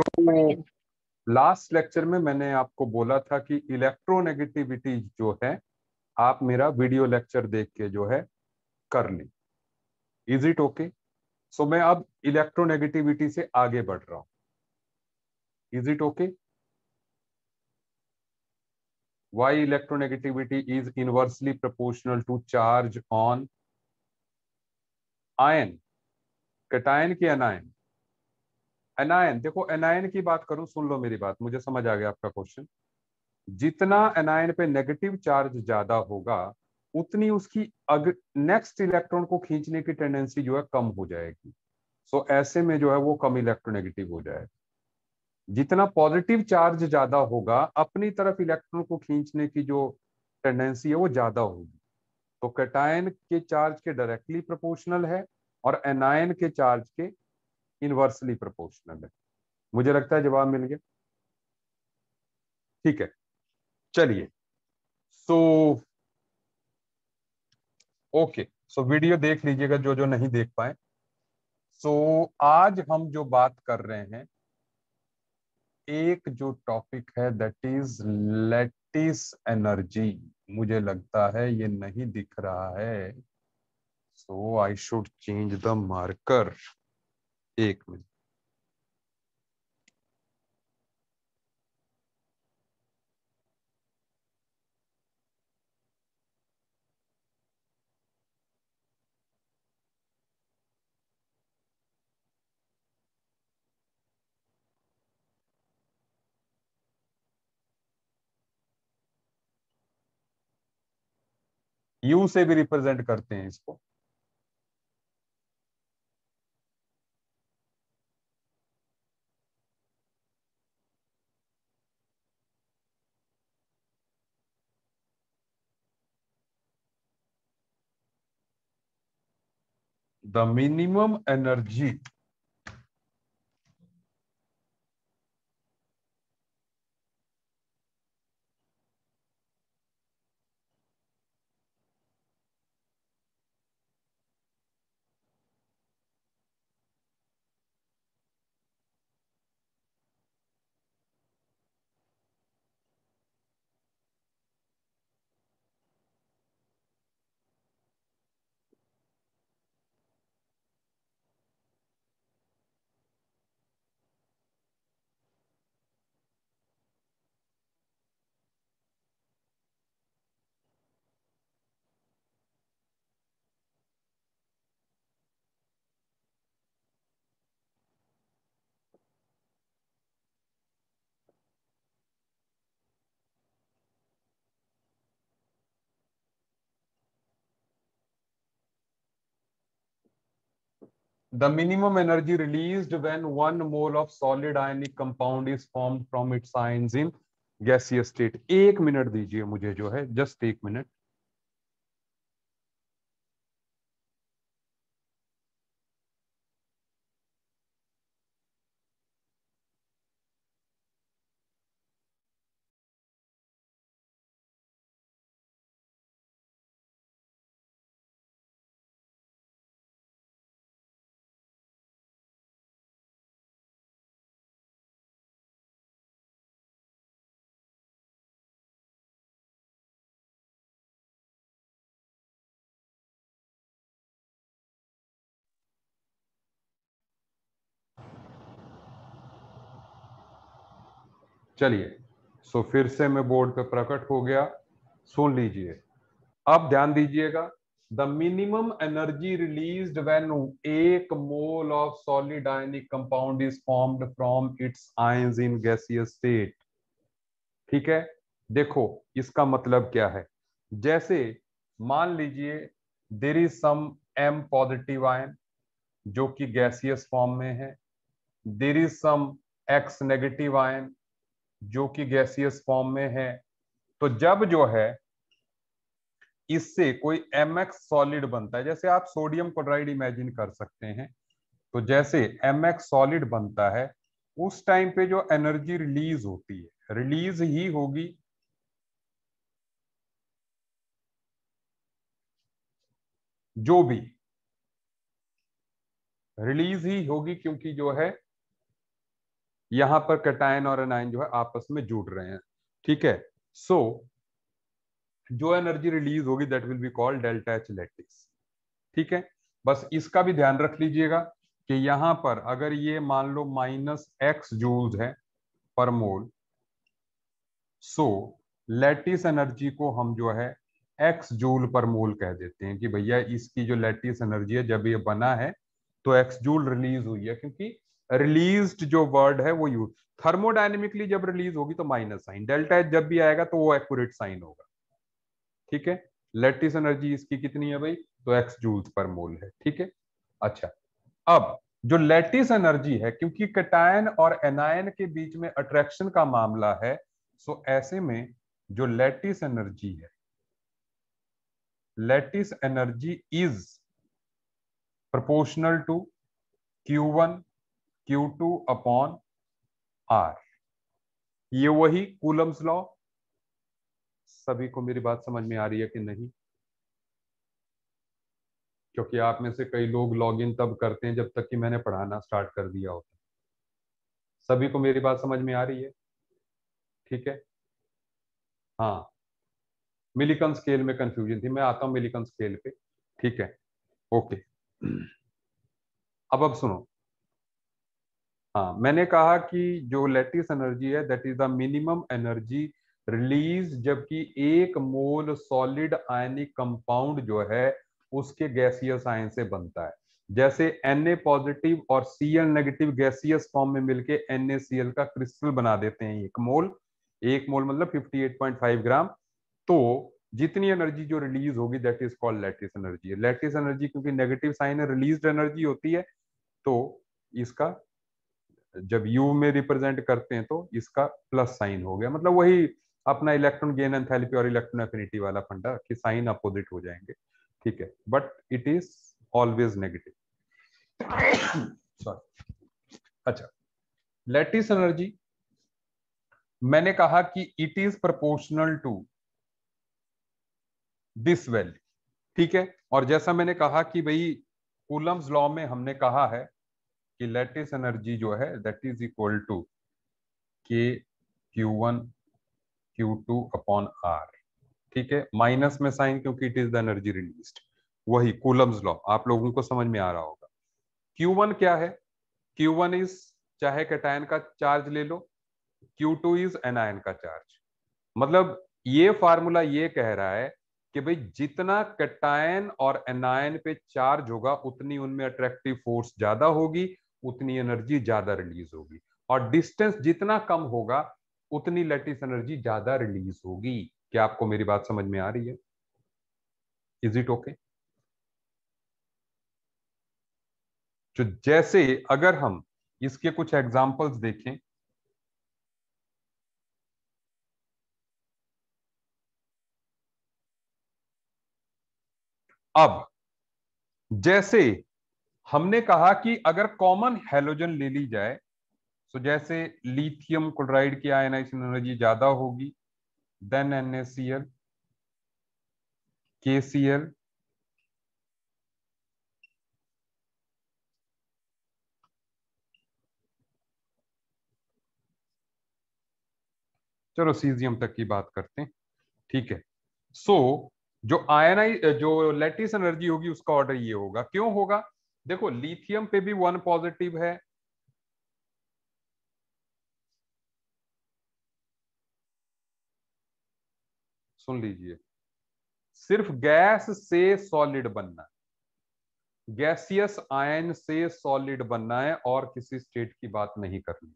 तो last lecture में मैंने आपको बोला था कि इलेक्ट्रोनेगेटिविटी जो है आप मेरा वीडियो लेक्चर देख के जो है कर लें इज इट ओके सो मैं अब इलेक्ट्रोनेगेटिविटी से आगे बढ़ रहा हूं is it okay why electronegativity is inversely proportional to charge on ion cation के अनायन एनायन देखो एनायन की बात करूं सुन लो मेरी बात मुझे समझ आ गया आपका क्वेश्चन जितना एनायन पे नेगेटिव चार्ज ज्यादा होगा उतनी उसकी अग नेक्स्ट इलेक्ट्रॉन को खींचने की टेंडेंसी जो है कम हो जाएगी सो so, ऐसे में जो है वो कम इलेक्ट्रोनेगेटिव हो जाएगा जितना पॉजिटिव चार्ज ज्यादा होगा अपनी तरफ इलेक्ट्रॉन को खींचने की जो टेंडेंसी है वो ज्यादा होगी तो कैटायन के चार्ज के डायरेक्टली प्रोपोर्शनल है और एनायन के चार्ज के इनवर्सली प्रोपोर्शनल है मुझे लगता है जवाब मिल गया ठीक है चलिए सो ओके सो वीडियो देख लीजिएगा जो जो नहीं देख पाए सो so, आज हम जो बात कर रहे हैं एक जो टॉपिक है दैट इज लेटिस एनर्जी मुझे लगता है ये नहीं दिख रहा है so I should change the marker एक मिनट यू से भी रिप्रेजेंट करते हैं इसको the minimum energy the minimum energy released when one mole of solid ionic compound is formed from its ions in gaseous state एक minute दीजिए मुझे जो है जस्ट एक मिनट चलिए सो फिर से मैं बोर्ड पे प्रकट हो गया सुन लीजिए अब ध्यान दीजिएगा the minimum energy release when एक mole of solid ionic compound is formed from its ions in gaseous state ठीक है देखो इसका मतलब क्या है जैसे मान लीजिए there is some M positive ion जो कि गैसियस फॉर्म में है there is some X negative ion जो कि गैसियस फॉर्म में है तो जब जो है इससे कोई एम एक्स सॉलिड बनता है जैसे आप सोडियम क्लोराइड इमेजिन कर सकते हैं तो जैसे एम एक्स सॉलिड बनता है उस टाइम पे जो एनर्जी रिलीज होती है रिलीज ही होगी जो भी रिलीज ही होगी क्योंकि जो है यहां पर कटायन और एनाइन जो है आपस में जुड़ रहे हैं ठीक है सो so, जो एनर्जी रिलीज होगी that will be called delta H lattice ठीक है बस इसका भी ध्यान रख लीजिएगा कि यहां पर अगर ये मान लो माइनस एक्स जूल्स है पर मोल सो लेटिस एनर्जी को हम जो है एक्स जूल पर मोल कह देते हैं कि भैया इसकी जो लेटिस एनर्जी है जब ये बना है तो एक्स जूल रिलीज हुई है क्योंकि रिलीज्ड जो वर्ड है वो यूज थर्मोडाइनमिकली जब रिलीज होगी तो माइनस साइन डेल्टा जब भी आएगा तो वो एक्यूरेट साइन होगा ठीक है लेटिस एनर्जी इसकी कितनी है भाई तो एक्स जूल्स पर मोल है ठीक है अच्छा अब जो लेटिस एनर्जी है क्योंकि कटायन और एनायन के बीच में अट्रैक्शन का मामला है सो ऐसे में जो लेटिस एनर्जी है lattice energy is two Q one Q two upon R ये वही कूलम्स लॉ सभी को मेरी बात समझ में आ रही है कि नहीं क्योंकि आप में से कई लोग लॉग इन तब करते हैं जब तक कि मैंने पढ़ाना स्टार्ट कर दिया होता सभी को मेरी बात समझ में आ रही है ठीक है हाँ मिलिकन स्केल में कंफ्यूजन थी मैं आता हूँ मिलिकन स्केल पे ठीक है ओके अब अब सुनो हाँ मैंने कहा कि जो लेटिस एनर्जी है that is the minimum energy release जबकि एक मोल सॉलिड आयनिक कंपाउंड जो है उसके गैसियस आयन से बनता है जैसे एन पॉजिटिव और Cl नेगेटिव गैसियस फॉर्म में मिलके एन का क्रिस्टल बना देते हैं एक मोल एक मोल मतलब 58.5 ग्राम तो जितनी एनर्जी जो रिलीज होगी that is called lattice energy lattice energy क्योंकि नेगेटिव साइन है रिलीज एनर्जी होती है तो इसका जब यू में रिप्रेजेंट करते हैं तो इसका प्लस साइन हो गया मतलब वही अपना इलेक्ट्रॉन गेन एंथैल्पी और इलेक्ट्रॉन एफिनिटी वाला फंडा कि साइन अपोजिट हो जाएंगे ठीक है but it is always negative sorry अच्छा लेटिस एनर्जी मैंने कहा कि it is proportional to this value ठीक है और जैसा मैंने कहा कि भाई कूलम्स लॉ में हमने कहा है कि लैटिस एनर्जी जो है that is equal to K Q one Q two upon R ठीक है माइनस में साइन क्योंकि it is the energy released वही कूलम्स लॉ आप लोगों को समझ में आ रहा होगा Q1 क्या है Q1 इज चाहे कैटायन का चार्ज ले लो Q2 इज एनायन का चार्ज मतलब ये फार्मूला ये कह रहा है कि भाई जितना कैटायन और एनायन पे चार्ज होगा उतनी उनमें अट्रैक्टिव फोर्स ज्यादा होगी उतनी एनर्जी ज्यादा रिलीज होगी और डिस्टेंस जितना कम होगा उतनी लेटिस एनर्जी ज्यादा रिलीज होगी क्या आपको मेरी बात समझ में आ रही है इज इट ओके तो जैसे अगर हम इसके कुछ एग्जाम्पल्स देखें अब जैसे हमने कहा कि अगर कॉमन हेलोजन ले ली जाए तो जैसे लिथियम क्लोराइड की आयनाइजेशन एनर्जी ज्यादा होगी देन के सी एल चलो सीजियम तक की बात करते हैं ठीक है सो so, जो आयनाइ जो लेटिस एनर्जी होगी उसका ऑर्डर ये होगा क्यों होगा देखो लिथियम पे भी वन पॉजिटिव है सुन लीजिए सिर्फ गैस से सॉलिड बनना गैसियस आयन से सॉलिड बनना है और किसी स्टेट की बात नहीं करनी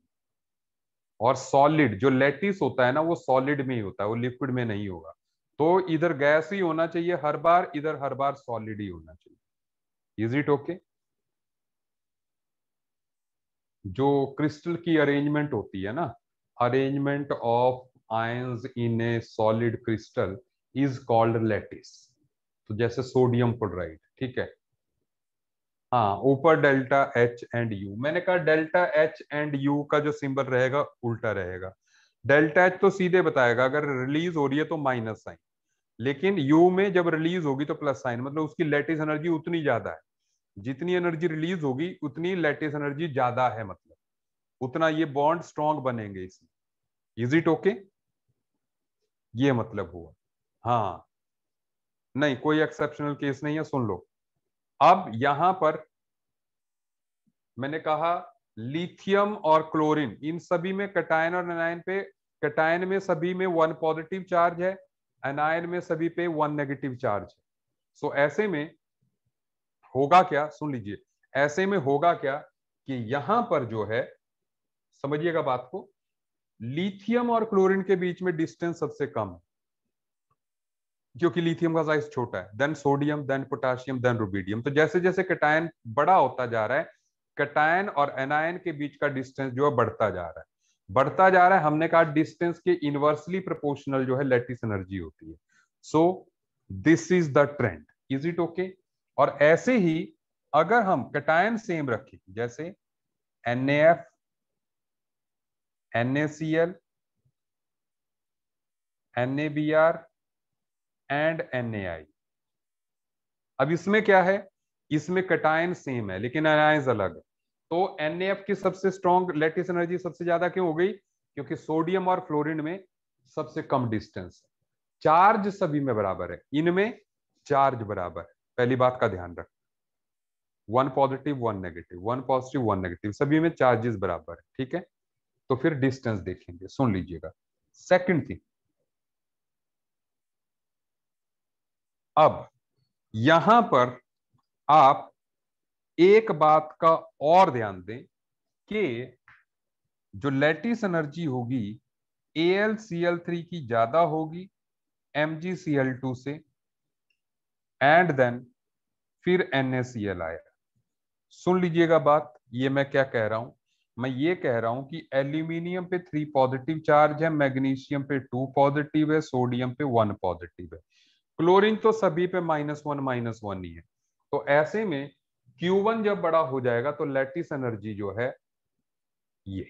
और सॉलिड जो लेटिस होता है ना वो सॉलिड में ही होता है वो लिक्विड में नहीं होगा तो इधर गैस ही होना चाहिए हर बार इधर हर बार सॉलिड ही होना चाहिए इज इट ओके जो क्रिस्टल की अरेंजमेंट होती है ना arrangement of ions in a solid crystal is called lattice तो जैसे सोडियम क्लोराइड ठीक है हाँ ऊपर डेल्टा एच एंड यू मैंने कहा डेल्टा एच एंड यू का जो सिंबल रहेगा उल्टा रहेगा डेल्टा एच तो सीधे बताएगा अगर रिलीज हो रही है तो माइनस साइन लेकिन यू में जब रिलीज होगी तो प्लस साइन मतलब उसकी लेटिस एनर्जी उतनी ज्यादा है जितनी एनर्जी रिलीज होगी उतनी लेटेस्ट एनर्जी ज्यादा है मतलब उतना ये बॉन्ड स्ट्रॉन्ग बनेंगे इसमें इज इट ओके ये मतलब हुआ हाँ नहीं कोई एक्सेप्शनल केस नहीं है सुन लो अब यहां पर मैंने कहा लिथियम और क्लोरीन इन सभी में कटायन और एनायन पे कटायन में सभी में वन पॉजिटिव चार्ज है एनायन में सभी पे वन नेगेटिव चार्ज है सो so, ऐसे में होगा क्या सुन लीजिए ऐसे में होगा क्या कि यहां पर जो है समझिएगा बात को लिथियम और क्लोरीन के बीच में डिस्टेंस सबसे कम क्योंकि लिथियम का साइज छोटा है then sodium then potassium then rubidium तो जैसे जैसे कटायन बड़ा होता जा रहा है कटायन और एनायन के बीच का डिस्टेंस जो है बढ़ता जा रहा है बढ़ता जा रहा है हमने कहा डिस्टेंस के इनवर्सली प्रोपोर्शनल जो है लेटिस एनर्जी होती है so this is the trend is it okay और ऐसे ही अगर हम कटायन सेम रखें जैसे N F N A C L N A B R and N A I अब इसमें क्या है इसमें कटायन सेम है लेकिन अनाइज अलग है तो एन ए एफ की सबसे स्ट्रॉन्ग लेटिस एनर्जी सबसे ज्यादा क्यों हो गई क्योंकि सोडियम और फ्लोरिन में सबसे कम डिस्टेंस है चार्ज सभी में बराबर है इनमें चार्ज बराबर है पहली बात का ध्यान रख one positive one negative one positive one negative सभी में चार्जेस बराबर है ठीक है तो फिर डिस्टेंस देखेंगे सुन लीजिएगा सेकंड थिंग अब यहां पर आप एक बात का और ध्यान दें कि जो लेटिस एनर्जी होगी A L C L three की ज्यादा होगी M G C L two से एंड देन फिर एन आया सुन लीजिएगा बात ये मैं क्या कह रहा हूं मैं ये कह रहा हूं कि एल्यूमिनियम पे थ्री पॉजिटिव चार्ज है मैग्नीशियम पे टू पॉजिटिव है सोडियम पे वन पॉजिटिव है क्लोरीन तो सभी पे माइनस वन माइनस वन ही है तो ऐसे में Q1 जब बड़ा हो जाएगा तो लैटिस एनर्जी जो है ये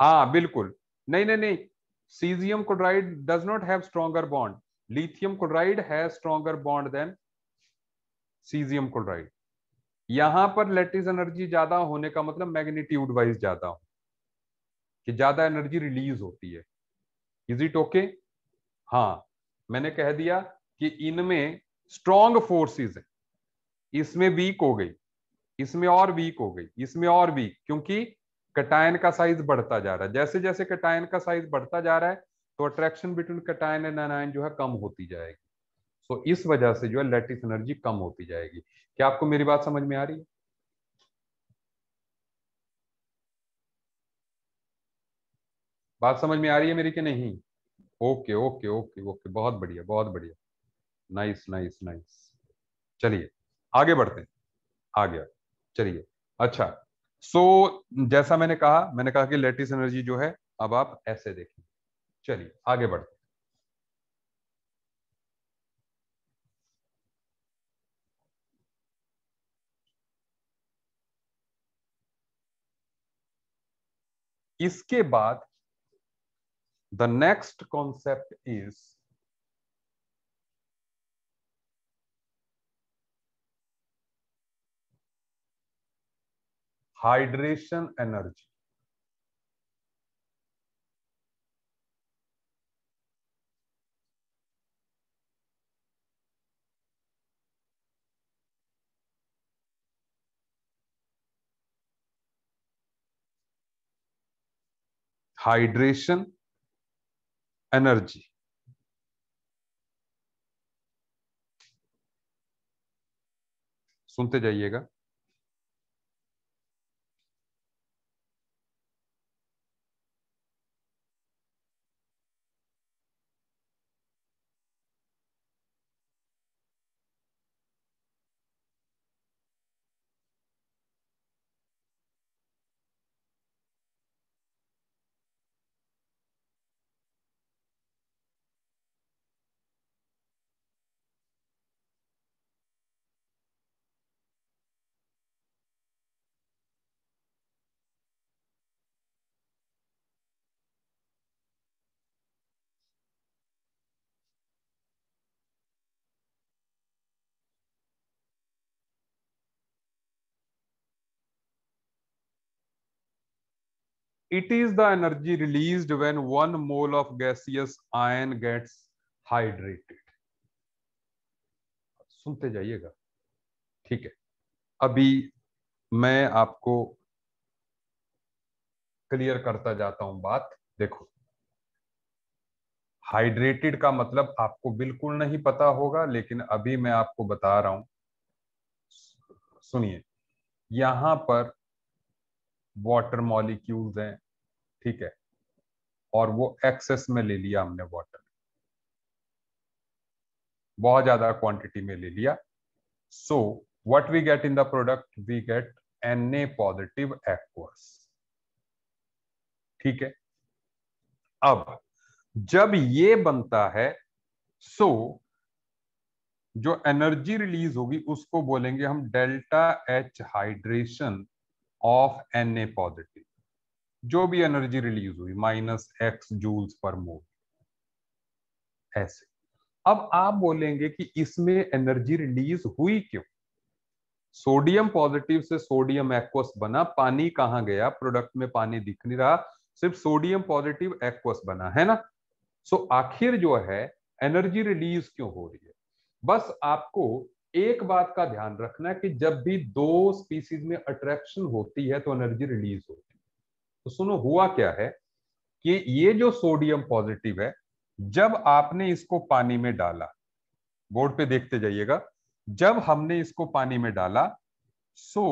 हाँ बिल्कुल नहीं नहीं नहीं caesium chloride does not have stronger bond lithium chloride है stronger bond than caesium chloride यहां पर लेटिस एनर्जी ज्यादा होने का मतलब मैग्नीट्यूड वाइज ज्यादा हो कि ज्यादा एनर्जी रिलीज होती है इज इट ओके हाँ मैंने कह दिया कि इनमें स्ट्रॉन्ग फोर्सेस है इसमें वीक हो गई इसमें और वीक हो गई इसमें और वीक क्योंकि कटायन का साइज बढ़ता जा रहा है जैसे जैसे कटायन का साइज बढ़ता जा रहा है तो attraction between cation and anion जो है कम होती जाएगी सो so, इस वजह से जो है लेटिस एनर्जी कम होती जाएगी क्या आपको मेरी बात समझ में आ रही है बात समझ में आ रही है मेरी कि नहीं ओके ओके ओके ओके बहुत बढ़िया बहुत बढ़िया नाइस नाइस नाइस चलिए आगे बढ़ते हैं आ गया चलिए अच्छा सो so, जैसा मैंने कहा मैंने कहा कि लेटिस एनर्जी जो है अब आप ऐसे देखें चलिए आगे बढ़ते इसके बाद the next concept is hydration energy hydration energy सुनते जाइएगा it is the energy released when one mole of gaseous ion gets hydrated सुनते जाइएगा ठीक है अभी मैं आपको क्लियर करता जाता हूं बात देखो हाइड्रेटेड का मतलब आपको बिल्कुल नहीं पता होगा लेकिन अभी मैं आपको बता रहा हूं सुनिए यहां पर वाटर मॉलिक्यूल्स हैं ठीक है और वो एक्सेस में ले लिया हमने वाटर बहुत ज्यादा क्वांटिटी में ले लिया so what we get in the product we get N A positive aqueous ठीक है अब जब ये बनता है सो so, जो एनर्जी रिलीज होगी उसको बोलेंगे हम delta H hydration of N A positive जो भी एनर्जी रिलीज हुई minus X joules per mole ऐसे अब आप बोलेंगे कि इसमें एनर्जी रिलीज हुई क्यों सोडियम पॉजिटिव से सोडियम एक्वस बना पानी कहां गया प्रोडक्ट में पानी दिख नहीं रहा सिर्फ सोडियम पॉजिटिव एक्वस बना है ना सो so, आखिर जो है एनर्जी रिलीज क्यों हो रही है बस आपको एक बात का ध्यान रखना कि जब भी दो स्पीसीज में अट्रैक्शन होती है तो एनर्जी रिलीज होती है तो सुनो हुआ क्या है कि ये जो सोडियम पॉजिटिव है जब आपने इसको पानी में डाला बोर्ड पे देखते जाइएगा जब हमने इसको पानी में डाला सो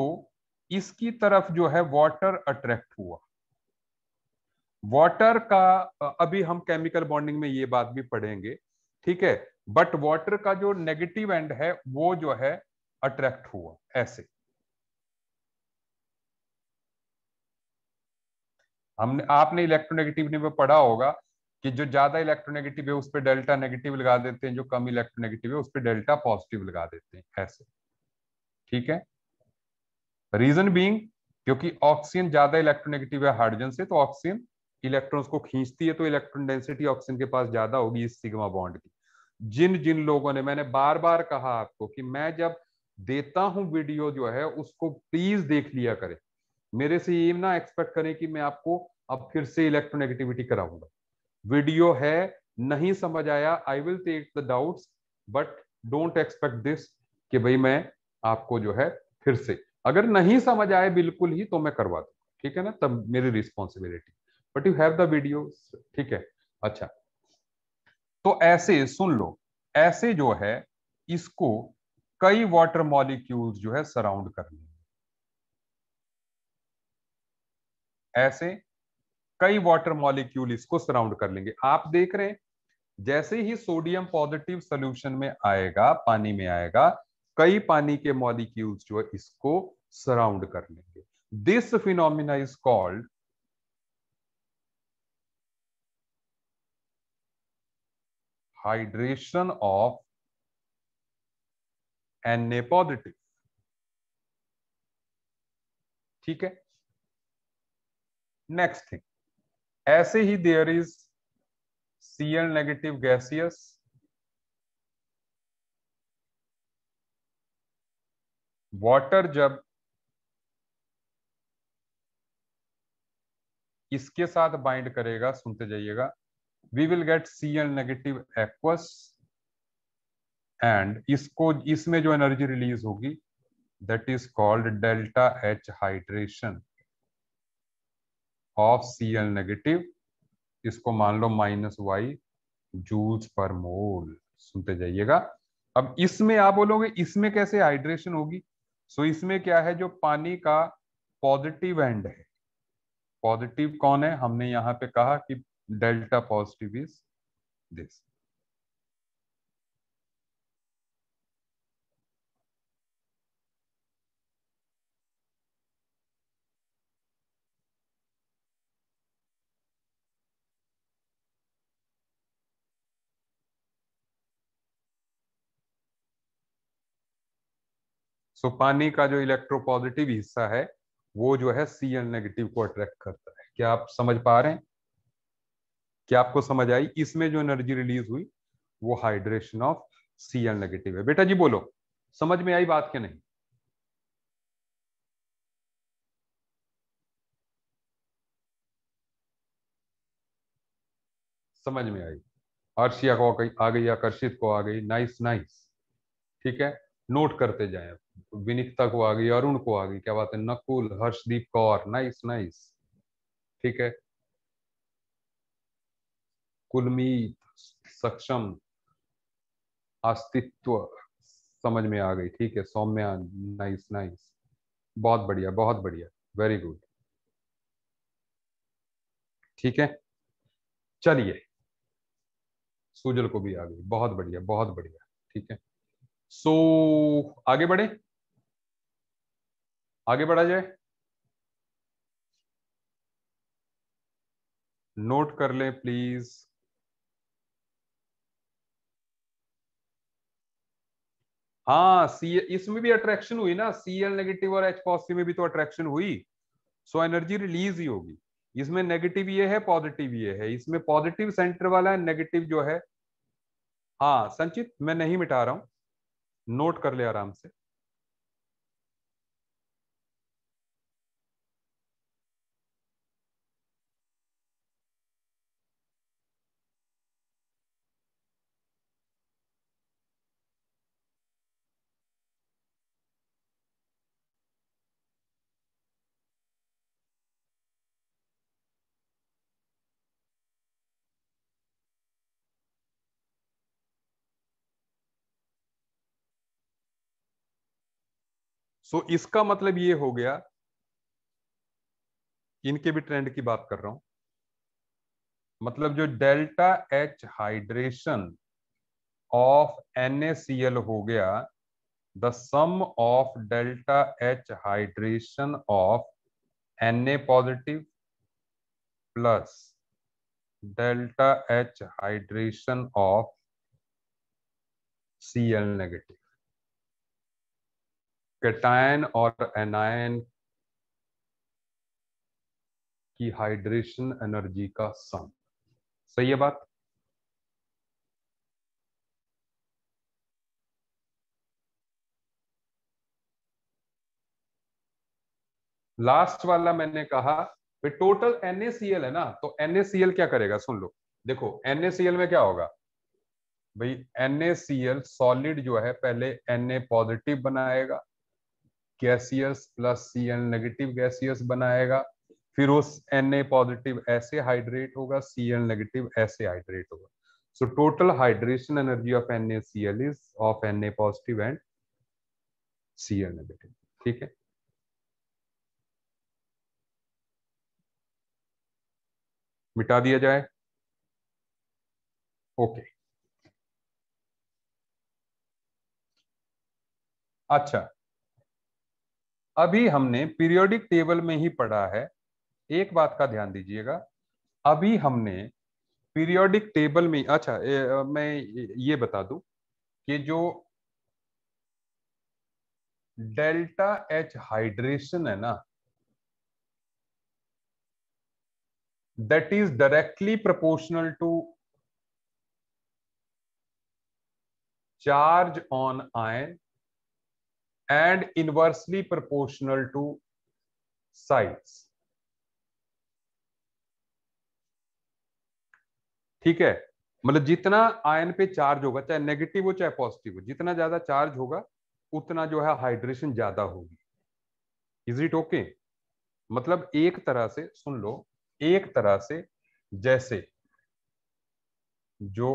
इसकी तरफ जो है वाटर अट्रैक्ट हुआ वाटर का अभी हम केमिकल बॉन्डिंग में ये बात भी पढ़ेंगे ठीक है बट वाटर का जो नेगेटिव एंड है वो जो है अट्रैक्ट हुआ ऐसे हमने आपने इलेक्ट्रोनेगेटिव ने पढ़ा होगा कि जो ज्यादा इलेक्ट्रोनेगेटिव है उस पर डेल्टा नेगेटिव लगा देते हैं जो कम इलेक्ट्रोनेगेटिव है उस पर डेल्टा पॉजिटिव लगा देते हैं ऐसे ठीक है रीजन बींग क्योंकि ऑक्सीजन ज्यादा इलेक्ट्रोनेगेटिव है हाइड्रोजन से तो ऑक्सीजन इलेक्ट्रॉन्स को खींचती है तो इलेक्ट्रॉन डेंसिटी ऑक्सीजन के पास ज्यादा होगी इस सिग्मा बॉन्ड की जिन जिन लोगों ने मैंने बार बार कहा आपको कि मैं जब देता हूं वीडियो जो है उसको प्लीज देख लिया करें मेरे से ये ना एक्सपेक्ट करें कि मैं आपको अब फिर से इलेक्ट्रोनेगेटिविटी कराऊंगा वीडियो है नहीं समझ आया I will take the doubts but don't expect this कि भाई मैं आपको जो है फिर से अगर नहीं समझ आए बिल्कुल ही तो मैं करवा दूंगा ठीक है ना तब मेरी responsibility but you have the video ठीक है अच्छा तो ऐसे सुन लो ऐसे जो है इसको कई वाटर मॉलिक्यूल्स जो है सराउंड करने ऐसे कई वाटर मॉलिक्यूल इसको सराउंड कर लेंगे आप देख रहे हैं जैसे ही सोडियम पॉजिटिव सोल्यूशन में आएगा पानी में आएगा कई पानी के मॉलिक्यूल्स जो है इसको सराउंड कर लेंगे this phenomena is called hydration of N A positive ठीक है नेक्स्ट थिंग ऐसे ही there is C L negative gaseous water जब इसके साथ बाइंड करेगा सुनते जाइएगा we will get C L negative aqueous and इसको इसमें जो एनर्जी रिलीज होगी that is called delta H hydration of C L negative इसको मान लो माइनस वाई जूल्स पर मोल सुनते जाइएगा अब इसमें आप बोलोगे इसमें कैसे हाइड्रेशन होगी सो इसमें क्या है जो पानी का पॉजिटिव एंड है पॉजिटिव कौन है हमने यहां पे कहा कि delta positive is this so so, पानी का जो इलेक्ट्रोपॉजिटिव हिस्सा है वो जो है सी एल नेगेटिव को अट्रैक्ट करता है क्या आप समझ पा रहे हैं क्या आपको समझ आई इसमें जो एनर्जी रिलीज हुई वो hydration of C L negative है बेटा जी बोलो समझ में आई बात क्या नहीं समझ में आई आर्शिया को आ गई आकर्षित को आ गई नाइस नाइस ठीक है नोट करते जाए विनिकता को आ गई अरुण को आ गई क्या बात है नकुल हर्षदीप कौर नाइस नाइस ठीक है कुलमीत सक्षम अस्तित्व समझ में आ गई ठीक है सौम्या नाइस नाइस बहुत बढ़िया बहुत बढ़िया वेरी गुड ठीक है चलिए सुजल को भी आ गई बहुत बढ़िया बहुत बढ़िया ठीक है सो so, आगे बढ़े आगे बढ़ा जाए नोट कर लें प्लीज हाँ सी इसमें भी अट्रैक्शन हुई ना सी एल नेगेटिव और एच पॉजिटिव में भी तो अट्रैक्शन हुई सो so, एनर्जी रिलीज ही होगी इसमें नेगेटिव ये है पॉजिटिव ये है इसमें पॉजिटिव सेंटर वाला है नेगेटिव जो है हाँ संचित मैं नहीं मिटा रहा हूं नोट कर ले आराम से सो इसका मतलब ये हो गया इनके भी ट्रेंड की बात कर रहा हूं मतलब जो delta H hydration of NaCl हो गया the sum of delta H hydration of Na positive plus delta H hydration of Cl negative cation और एनायन की हाइड्रेशन एनर्जी का सम सही है बात लास्ट वाला मैंने कहा टोटल NaCl है ना तो NaCl क्या करेगा सुन लो देखो NaCl में क्या होगा भाई NaCl सॉलिड जो है पहले Na पॉजिटिव बनाएगा gaseous plus C N negative gaseous बनाएगा फिर उस एन ए पॉजिटिव ऐसे हाइड्रेट होगा सी एन नेगेटिव ऐसे हाइड्रेट होगा so total hydration energy of N A C L is of N A positive and C L negative ठीक है मिटा दिया जाए ओके okay. अच्छा अभी हमने पीरियोडिक टेबल में ही पढ़ा है एक बात का ध्यान दीजिएगा अभी हमने पीरियोडिक टेबल में अच्छा ए, मैं ये बता दूं कि जो डेल्टा एच हाइड्रेशन है ना that is directly proportional to charge on ion and inversely proportional to size. ठीक है मतलब जितना आयन पे चार्ज होगा चाहे नेगेटिव हो चाहे पॉजिटिव हो जितना ज्यादा चार्ज होगा उतना जो है हाइड्रेशन ज्यादा होगी इज इट ओके मतलब एक तरह से सुन लो एक तरह से जैसे जो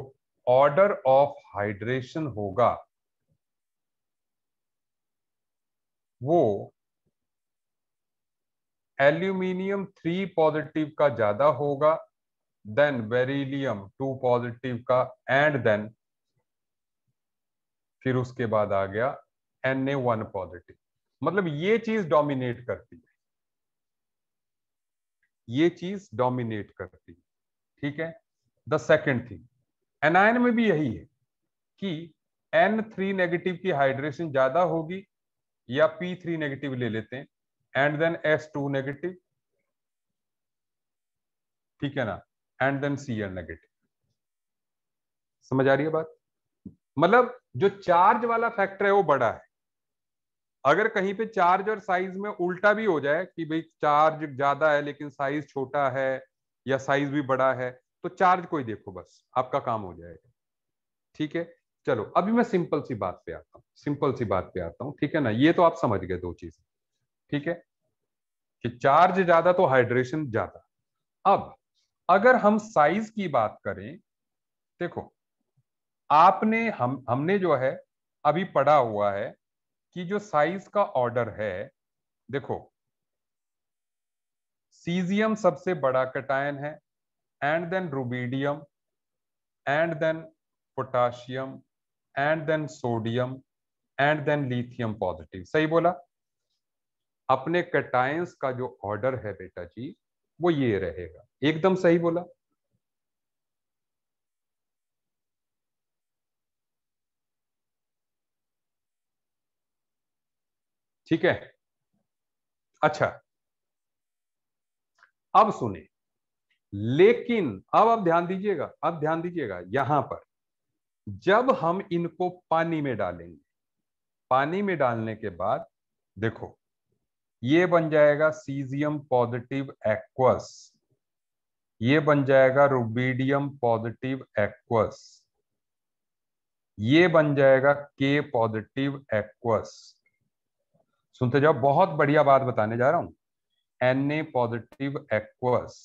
ऑर्डर ऑफ हाइड्रेशन होगा वो एल्यूमिनियम थ्री पॉजिटिव का ज्यादा होगा देन बेरीलियम टू पॉजिटिव का एंड देन फिर उसके बाद आ गया एन ए वन पॉजिटिव मतलब ये चीज डोमिनेट करती है ये चीज डोमिनेट करती है ठीक है द सेकेंड थिंग एनआईन में भी यही है कि एन थ्री नेगेटिव की हाइड्रेशन ज्यादा होगी या पी थ्री नेगेटिव ले लेते हैं and then S two negative ठीक है ना and then C L negative समझ आ रही है बात मतलब जो चार्ज वाला फैक्टर है वो बड़ा है अगर कहीं पे चार्ज और साइज में उल्टा भी हो जाए कि भाई चार्ज ज्यादा है लेकिन साइज छोटा है या साइज भी बड़ा है तो चार्ज को ही देखो बस आपका काम हो जाएगा ठीक है चलो अभी मैं सिंपल सी बात पे आता हूँ सिंपल सी बात पे आता हूँ ठीक है ना ये तो आप समझ गए दो चीज ठीक है कि चार्ज ज्यादा तो हाइड्रेशन ज्यादा अब अगर हम साइज की बात करें देखो आपने हम हमने जो है अभी पढ़ा हुआ है कि जो साइज का ऑर्डर है देखो सीजियम सबसे बड़ा कटायन है and then rubidium and then potassium and then sodium and then lithium positive सही बोला अपने कटाइंस का जो ऑर्डर है बेटा जी वो ये रहेगा एकदम सही बोला ठीक है अच्छा अब सुने लेकिन अब आप ध्यान दीजिएगा अब ध्यान दीजिएगा यहां पर जब हम इनको पानी में डालेंगे पानी में डालने के बाद देखो ये बन जाएगा सीजियम पॉजिटिव एक्वस ये बन जाएगा रुबीडियम पॉजिटिव एक्वस ये बन जाएगा के पॉजिटिव एक्वस सुनते जाओ बहुत बढ़िया बात बताने जा रहा हूं N A positive aqueous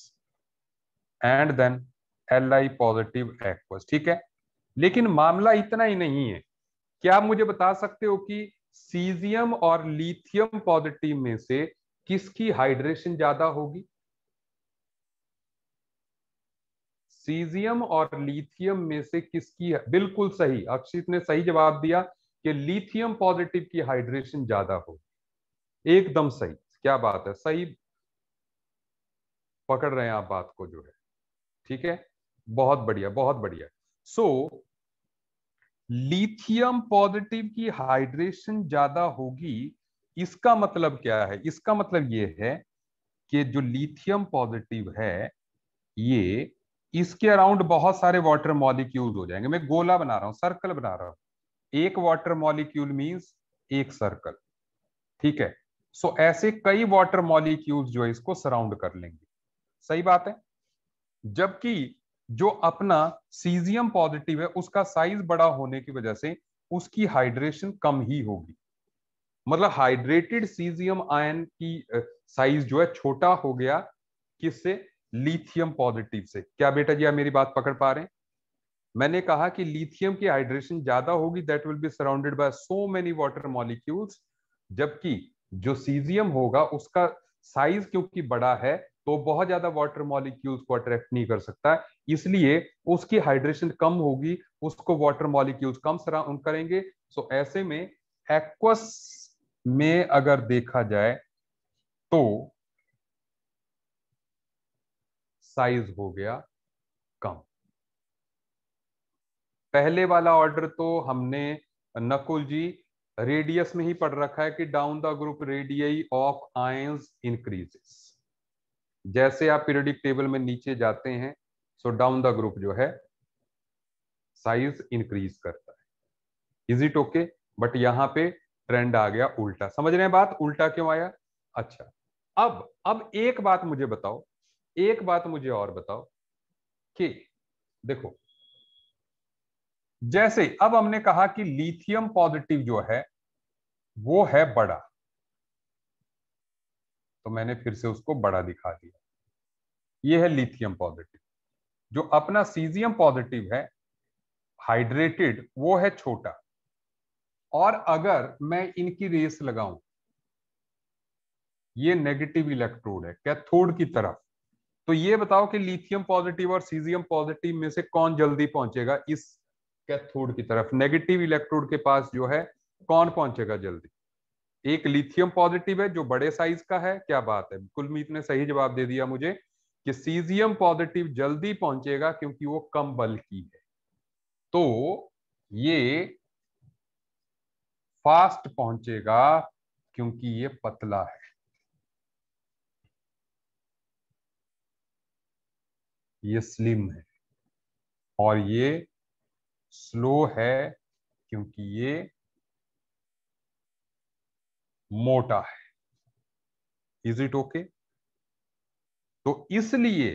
and then L I positive aqueous ठीक है लेकिन मामला इतना ही नहीं है क्या आप मुझे बता सकते हो कि सीजियम और लिथियम पॉजिटिव में से किसकी हाइड्रेशन ज्यादा होगी सीजियम और लिथियम में से किसकी बिल्कुल सही अक्षित ने सही जवाब दिया कि लिथियम पॉजिटिव की हाइड्रेशन ज्यादा हो एकदम सही क्या बात है सही पकड़ रहे हैं आप बात को जो है ठीक है बहुत बढ़िया बहुत बढ़िया सो लिथियम पॉजिटिव की हाइड्रेशन ज्यादा होगी इसका मतलब क्या है इसका मतलब ये है कि जो लिथियम पॉजिटिव है ये इसके अराउंड बहुत सारे वाटर मॉलिक्यूल हो जाएंगे मैं गोला बना रहा हूं सर्कल बना रहा हूं एक वाटर मॉलिक्यूल मींस एक सर्कल ठीक है सो so, ऐसे कई वाटर मॉलिक्यूल जो है इसको सराउंड कर लेंगे सही बात है जबकि जो अपना सीजियम पॉजिटिव है उसका साइज बड़ा होने की वजह से उसकी हाइड्रेशन कम ही होगी मतलब हाइड्रेटेड सीजियम आयन की साइज जो है छोटा हो गया किससे लिथियम पॉजिटिव से क्या बेटा जी आप मेरी बात पकड़ पा रहे हैं मैंने कहा कि लिथियम की हाइड्रेशन ज्यादा होगी that will be surrounded by so many water molecules जबकि जो सीजियम होगा उसका साइज क्योंकि बड़ा है तो बहुत ज्यादा वाटर मॉलिक्यूल्स को अट्रैक्ट नहीं कर सकता इसलिए उसकी हाइड्रेशन कम होगी उसको वाटर मॉलिक्यूल्स कम सराउंड करेंगे सो ऐसे में एक्वस में अगर देखा जाए तो साइज हो गया कम पहले वाला ऑर्डर तो हमने नकुल जी रेडियस में ही पढ़ रखा है कि down the group radii of ion increases जैसे आप पीरियडिक टेबल में नीचे जाते हैं सो डाउन द ग्रुप जो है साइज इंक्रीज करता है इज इट ओके बट यहां पे ट्रेंड आ गया उल्टा समझ रहे हैं बात उल्टा क्यों आया अच्छा अब अब एक बात मुझे बताओ एक बात मुझे और बताओ कि देखो जैसे अब हमने कहा कि लिथियम पॉजिटिव जो है वो है बड़ा तो मैंने फिर से उसको बड़ा दिखा दिया ये है लिथियम पॉजिटिव जो अपना सीजियम पॉजिटिव है हाइड्रेटेड वो है छोटा और अगर मैं इनकी रेस लगाऊं ये नेगेटिव इलेक्ट्रोड है कैथोड की तरफ तो ये बताओ कि लिथियम पॉजिटिव और सीजियम पॉजिटिव में से कौन जल्दी पहुंचेगा इस कैथोड की तरफ नेगेटिव इलेक्ट्रोड के पास जो है कौन पहुंचेगा जल्दी एक लिथियम पॉजिटिव है जो बड़े साइज का है क्या बात है कुलमीत ने सही जवाब दे दिया मुझे कि सीजियम पॉजिटिव जल्दी पहुंचेगा क्योंकि वो कम बल की है तो ये फास्ट पहुंचेगा क्योंकि ये पतला है ये स्लिम है और ये स्लो है क्योंकि ये मोटा है इज इट ओके तो इसलिए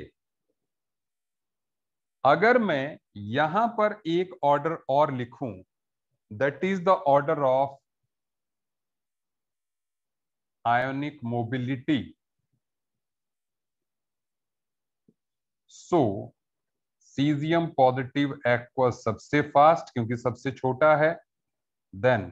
अगर मैं यहां पर एक ऑर्डर और लिखूं that is the order of ionic mobility so caesium positive aqua सबसे फास्ट क्योंकि सबसे छोटा है देन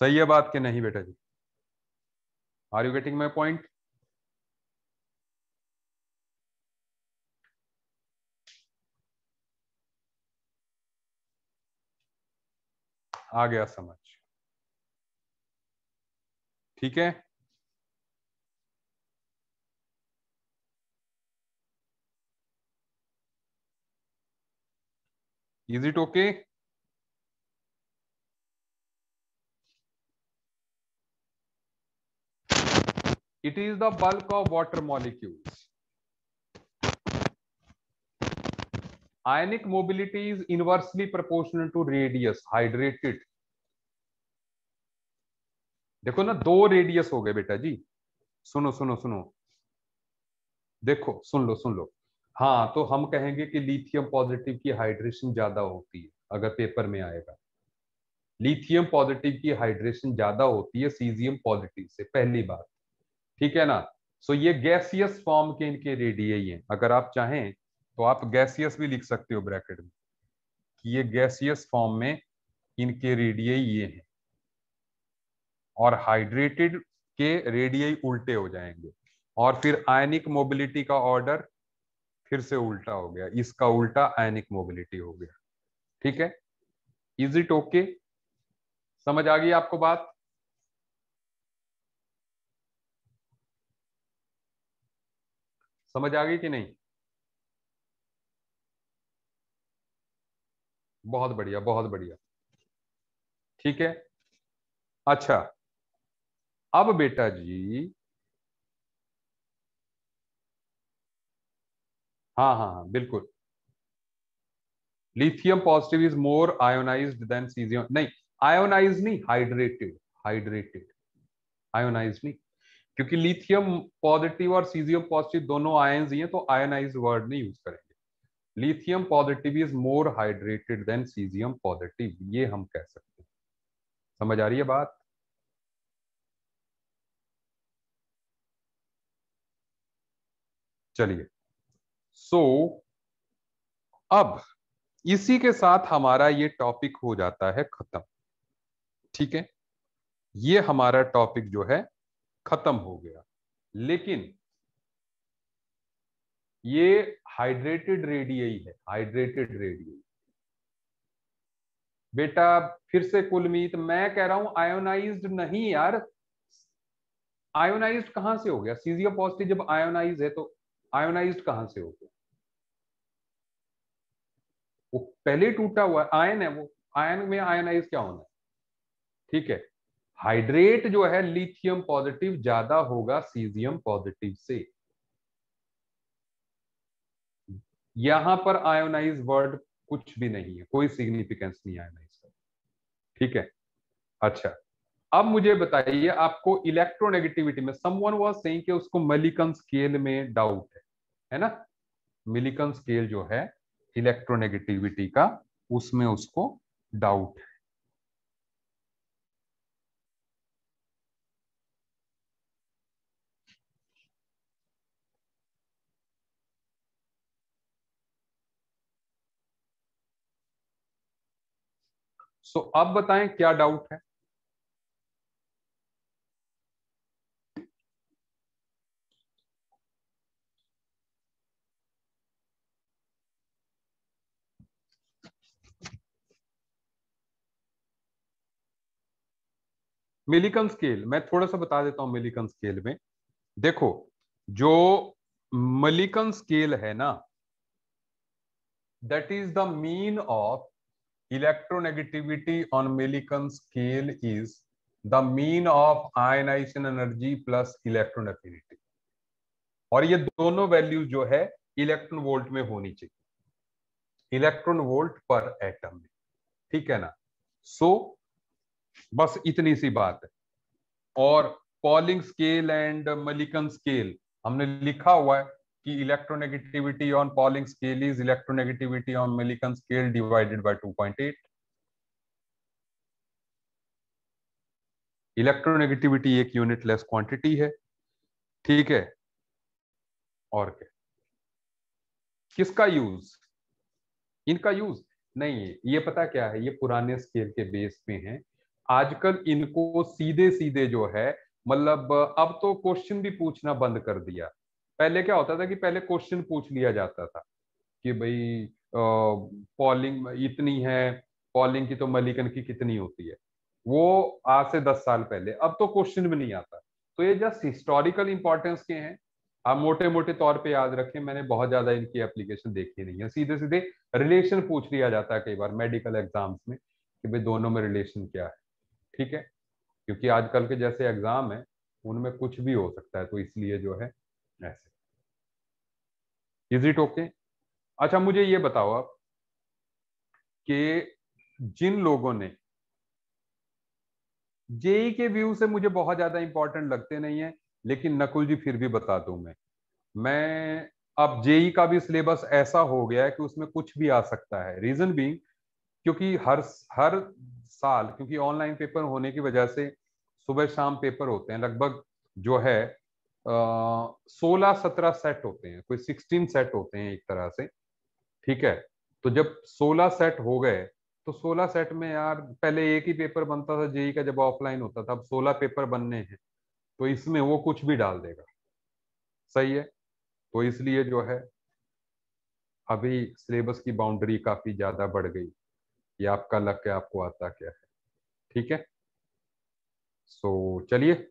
सही है बात कि नहीं बेटा जी are you getting my point आ गया समझ ठीक है is it okay it is the bulk of water molecules ionic mobility is inversely proportional to radius hydrated देखो ना दो रेडियस हो गए बेटा जी सुनो सुनो सुनो देखो सुन लो सुन लो हाँ तो हम कहेंगे कि लिथियम पॉजिटिव की हाइड्रेशन ज्यादा होती है अगर पेपर में आएगा लिथियम पॉजिटिव की हाइड्रेशन ज्यादा होती है सीजियम पॉजिटिव से पहली बात ठीक है ना सो ये गैसियस फॉर्म के इनके रेडियई हैं अगर आप चाहें तो आप गैसियस भी लिख सकते हो ब्रैकेट में कि ये गैसियस फॉर्म में इनके रेडियई ये हैं और हाइड्रेटेड के रेडियाई उल्टे हो जाएंगे और फिर आयनिक मोबिलिटी का ऑर्डर फिर से उल्टा हो गया इसका उल्टा आयनिक मोबिलिटी हो गया ठीक है इज इट ओके समझ आ गई आपको बात समझ आ गई कि नहीं बहुत बढ़िया बहुत बढ़िया ठीक है अच्छा अब बेटा जी हाँ हाँ हाँ बिल्कुल lithium positive is more ionized than caesium नहीं आयोनाइज नहीं हाइड्रेटेड हाइड्रेटेड आयोनाइज नहीं क्योंकि लिथियम पॉजिटिव और सीजियम पॉजिटिव दोनों आयन ही हैं तो आयनाइज वर्ड नहीं यूज करेंगे lithium positive is more hydrated than caesium positive ये हम कह सकते हैं समझ आ रही है बात चलिए सो so, अब इसी के साथ हमारा ये टॉपिक हो जाता है खत्म ठीक है ये हमारा टॉपिक जो है खत्म हो गया लेकिन ये हाइड्रेटेड रेडियाई है हाइड्रेटेड रेडियाई बेटा फिर से कुलमीत मैं कह रहा हूं आयोनाइज नहीं यार आयोनाइज कहां से हो गया सीजियो पॉजिटिव जब आयोनाइज है तो आयोनाइज कहां से हो गया वो पहले टूटा हुआ आयन है वो आयन में आयोनाइज क्या होना है ठीक है हाइड्रेट जो है लिथियम पॉजिटिव ज्यादा होगा सीजियम पॉजिटिव से यहां पर आयोनाइज वर्ड कुछ भी नहीं है कोई सिग्निफिकेंस नहीं आयोनाइज का ठीक है अच्छा अब मुझे बताइए आपको इलेक्ट्रोनेगेटिविटी में समवन वाज सेइंग कि उसको मलिकन स्केल में डाउट है है ना मिलिकन स्केल जो है इलेक्ट्रोनेगेटिविटी का उसमें उसको डाउट है तो अब बताएं क्या डाउट है मिलिकन स्केल मैं थोड़ा सा बता देता हूं मिलिकन स्केल में देखो जो मलिकन स्केल है ना that is the mean of electronegativity on Millikan scale is the mean of ionization energy plus electron affinity aur ye dono values jo hai electron volt mein honi chahiye electron volt per atom mein theek hai na so, बस इतनी सी बात है और Pauling scale and Mulliken scale हमने लिखा हुआ है कि electronegativity on Pauling scale is electronegativity on Mulliken scale divided by 2.8. Electronegativity एक यूनिट लेस क्वांटिटी है ठीक है और क्या किसका यूज इनका यूज नहीं है ये पता क्या है ये पुराने स्केल के बेस में है आजकल इनको सीधे सीधे जो है मतलब अब तो क्वेश्चन भी पूछना बंद कर दिया पहले क्या होता था कि पहले क्वेश्चन पूछ लिया जाता था कि भाई पॉलिंग इतनी है पॉलिंग की तो मलिकन की कितनी होती है वो आज से दस साल पहले अब तो क्वेश्चन भी नहीं आता तो ये जस्ट हिस्टोरिकल इंपॉर्टेंस के हैं आप मोटे मोटे तौर पे याद रखें मैंने बहुत ज्यादा इनकी एप्लीकेशन देखी नहीं है सीधे सीधे रिलेशन पूछ लिया जाता है कई बार मेडिकल एग्जाम्स में कि भाई दोनों में रिलेशन क्या है ठीक है क्योंकि आजकल के जैसे एग्जाम है उनमें कुछ भी हो सकता है तो इसलिए जो है ऐसे इज इट ओके अच्छा मुझे ये बताओ आप कि जिन लोगों ने जेई के व्यू से मुझे बहुत ज्यादा इंपॉर्टेंट लगते नहीं है लेकिन नकुल जी फिर भी बता दू मैं मैं अब जेई का भी सिलेबस ऐसा हो गया है कि उसमें कुछ भी आ सकता है रीजन बीइंग क्योंकि हर हर साल क्योंकि ऑनलाइन पेपर होने की वजह से सुबह शाम पेपर होते हैं लगभग जो है सोलह सत्रह सेट होते हैं कोई सिक्सटीन सेट होते हैं एक तरह से ठीक है तो जब सोलह सेट हो गए तो सोलह सेट में यार पहले एक ही पेपर बनता था जेई का जब ऑफलाइन होता था अब सोलह पेपर बनने हैं तो इसमें वो कुछ भी डाल देगा सही है तो इसलिए जो है अभी सिलेबस की बाउंड्री काफी ज्यादा बढ़ गई ये आपका लक है आपको आता क्या है ठीक है सो so, चलिए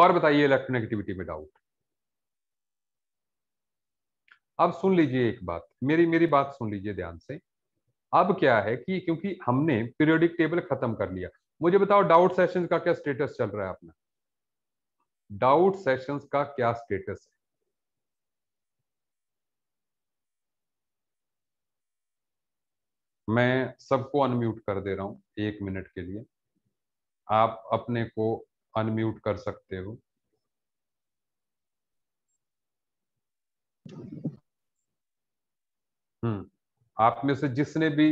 और बताइए इलेक्ट्रोनेगेटिविटी में डाउट अब सुन लीजिए एक बात मेरी मेरी बात सुन लीजिए ध्यान से अब क्या है कि क्योंकि हमने पीरियोडिक टेबल खत्म कर लिया मुझे बताओ डाउट सेशंस का क्या स्टेटस चल रहा है अपना डाउट सेशंस का क्या स्टेटस है मैं सबको अनम्यूट कर दे रहा हूं एक मिनट के लिए आप अपने को अनम्यूट कर सकते हो हम्म आप में से जिसने भी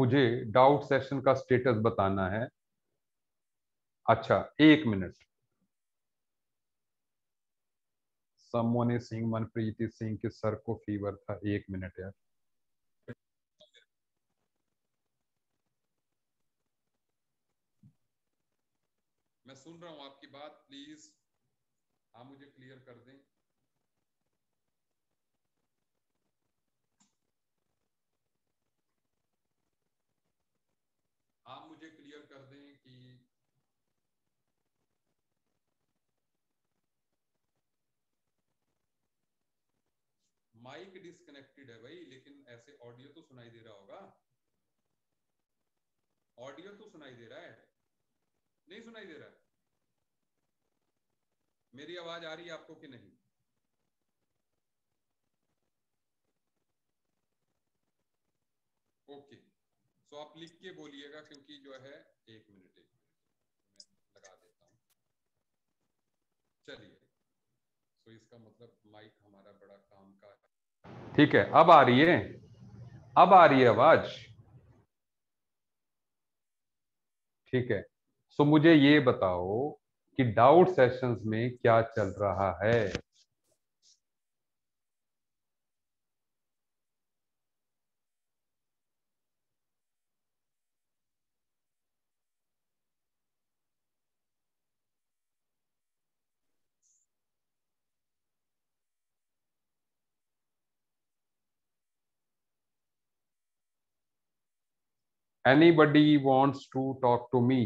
मुझे डाउट सेशन का स्टेटस बताना है अच्छा एक मिनट समोने सिंह मनप्रीति सिंह के सर को फीवर था एक मिनट यार मैं सुन रहा हूं आपकी बात प्लीज आप मुझे क्लियर कर दें आप मुझे क्लियर कर दें कि माइक डिस्कनेक्टेड है भाई लेकिन ऐसे ऑडियो तो सुनाई दे रहा होगा ऑडियो तो सुनाई दे रहा है नहीं सुनाई दे रहा है मेरी आवाज आ रही है आपको कि नहीं ओके सो आप लिख के बोलिएगा क्योंकि जो है एक मिनट एक मिनट मैं लगा देता हूँ चलिए सो इसका मतलब माइक हमारा बड़ा काम का ठीक है अब आ रही है अब आ रही है आवाज ठीक है सो मुझे ये बताओ कि डाउट सेशंस में क्या चल रहा है anybody wants to talk to me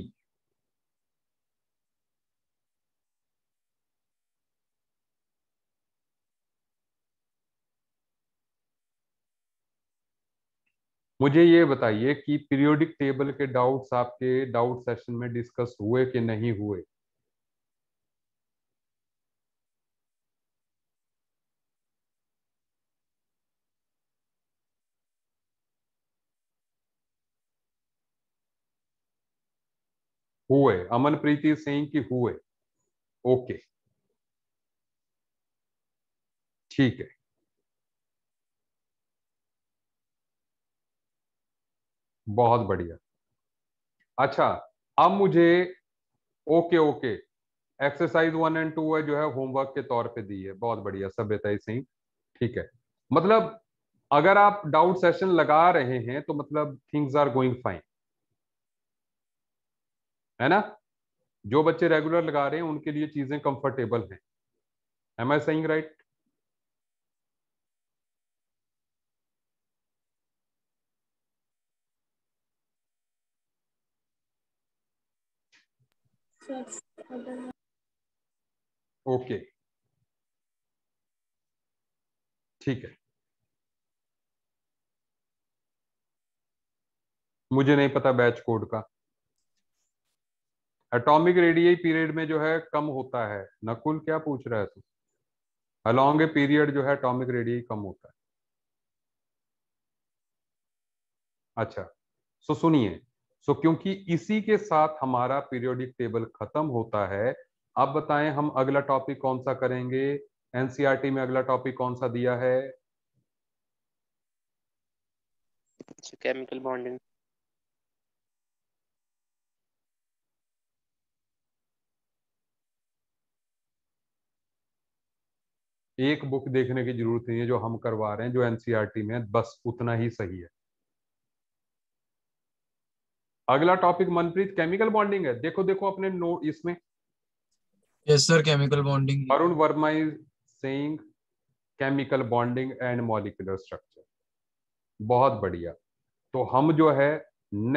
मुझे ये बताइए कि पीरियोडिक टेबल के डाउट्स आपके डाउट सेशन में डिस्कस हुए कि नहीं हुए हुए अमन प्रीति सिंह की हुए ओके ठीक है बहुत बढ़िया अच्छा अब मुझे okay okay exercise one and two है जो है होमवर्क के तौर पे दी है बहुत बढ़िया सभ्यता सही ठीक है मतलब अगर आप डाउट सेशन लगा रहे हैं तो मतलब थिंग्स आर गोइंग फाइन है ना जो बच्चे रेगुलर लगा रहे हैं उनके लिए चीजें कंफर्टेबल हैं एम आई सही राइट ओके ठीक है मुझे नहीं पता बैच कोड का एटॉमिक रेडियई पीरियड में जो है कम होता है नकुल क्या पूछ रहा है तू अलॉन्ग ए पीरियड जो है एटॉमिक रेडियई कम होता है अच्छा सो सुनिए सो so, क्योंकि इसी के साथ हमारा पीरियोडिक टेबल खत्म होता है अब बताएं हम अगला टॉपिक कौन सा करेंगे एनसीईआरटी e में अगला टॉपिक कौन सा दिया है केमिकल बॉन्डिंग एक बुक देखने की जरूरत नहीं है जो हम करवा रहे हैं जो एनसीईआरटी e में बस उतना ही सही है अगला टॉपिक मनप्रीत केमिकल बॉन्डिंग है देखो देखो अपने नोट इसमें yes sir chemical bonding Arun Verma is saying chemical bonding and molecular structure बहुत बढ़िया तो हम जो है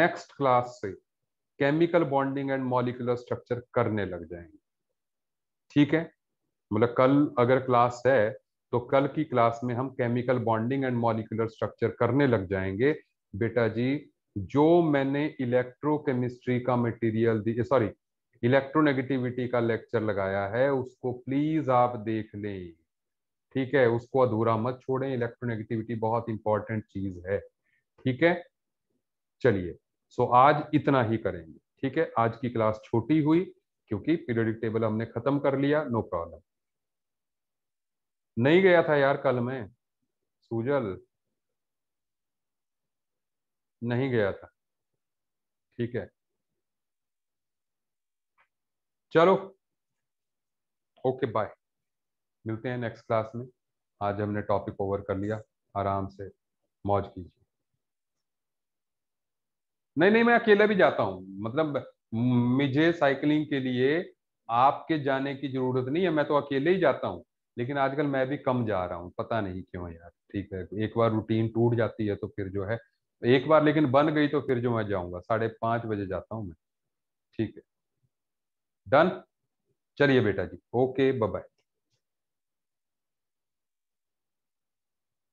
नेक्स्ट क्लास से chemical bonding and molecular structure करने लग जाएंगे ठीक है मतलब कल अगर क्लास है तो कल की क्लास में हम chemical bonding and molecular structure करने लग जाएंगे बेटा जी जो मैंने इलेक्ट्रोकेमिस्ट्री का मटेरियल सॉरी इलेक्ट्रोनेगेटिविटी का लेक्चर लगाया है उसको प्लीज आप देख लें ठीक है उसको अधूरा मत छोड़ें इलेक्ट्रोनेगेटिविटी बहुत इंपॉर्टेंट चीज है ठीक है चलिए सो आज इतना ही करेंगे ठीक है आज की क्लास छोटी हुई क्योंकि पीरियडिक टेबल हमने खत्म कर लिया नो प्रॉब्लम नहीं गया था यार कल में सूजल नहीं गया था ठीक है चलो ओके बाय मिलते हैं नेक्स्ट क्लास में आज हमने टॉपिक ओवर कर लिया आराम से मौज कीजिए नहीं नहीं मैं अकेला भी जाता हूं मतलब मुझे साइकिलिंग के लिए आपके जाने की जरूरत नहीं है मैं तो अकेले ही जाता हूँ लेकिन आजकल मैं भी कम जा रहा हूं पता नहीं क्यों यार ठीक है एक बार रूटीन टूट जाती है तो फिर जो है एक बार लेकिन बन गई तो फिर जो मैं जाऊंगा साढ़े पांच बजे जाता हूं मैं ठीक है डन चलिए बेटा जी ओके बाय